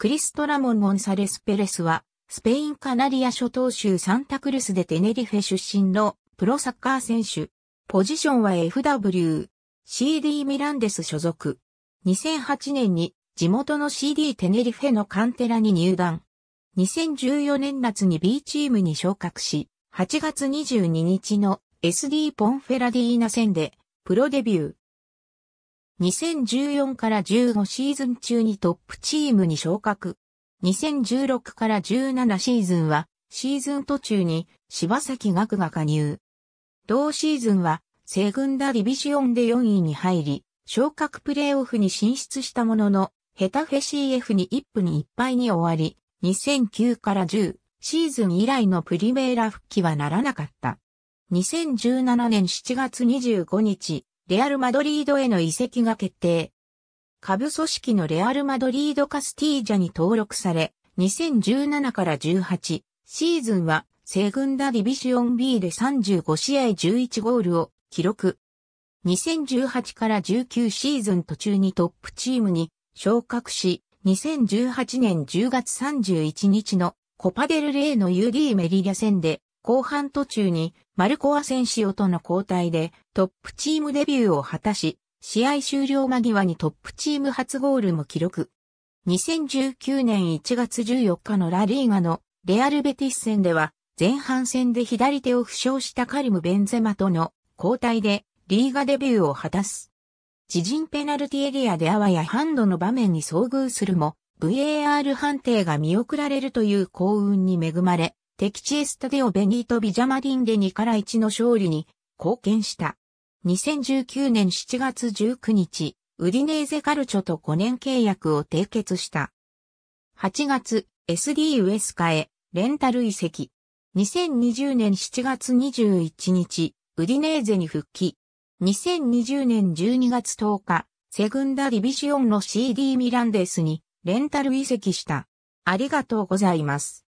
クリストラモン・ゴンサレス・ペレスは、スペイン・カナリア諸島州サンタクルスでテネリフェ出身のプロサッカー選手。ポジションは FW、CD ミランデス所属。2008年に地元の CD テネリフェのカンテラに入団。2014年夏に B チームに昇格し、8月22日の SD ポンフェラディーナ戦でプロデビュー。2014から15シーズン中にトップチームに昇格。2016から17シーズンは、シーズン途中に柴崎岳が加入。同シーズンは、セグンダディビシオンで4位に入り、昇格プレーオフに進出したものの、ヘタフェ CF に1分に1敗に終わり、2009から10シーズン以来のプリベーラ復帰はならなかった。2017年7月25日、レアル・マドリードへの移籍が決定。下部組織のレアル・マドリード・カスティージャに登録され、2017から18シーズンはセグンダ・ディビシオン B で35試合11ゴールを記録。2018から19シーズン途中にトップチームに昇格し、2018年10月31日のコパデルレイの UD メリリ戦で後半途中にマルコアセンシオとの交代でトップチームデビューを果たし、試合終了間際にトップチーム初ゴールも記録。2019年1月14日のラリーガのレアルベティス戦では前半戦で左手を負傷したカリム・ベンゼマとの交代でリーガデビューを果たす。自陣ペナルティエリアであわやハンドの場面に遭遇するも VAR 判定が見送られるという幸運に恵まれ敵地エスタデオ・ベニート・ビジャマリンで2から1の勝利に貢献した。2019年7月19日、ウディネーゼカルチョと5年契約を締結した。8月、SD ウエスカへ、レンタル移籍。2020年7月21日、ウディネーゼに復帰。2020年12月10日、セグンダディビジオンの CD ミランデスにレンタル移籍した。ありがとうございます。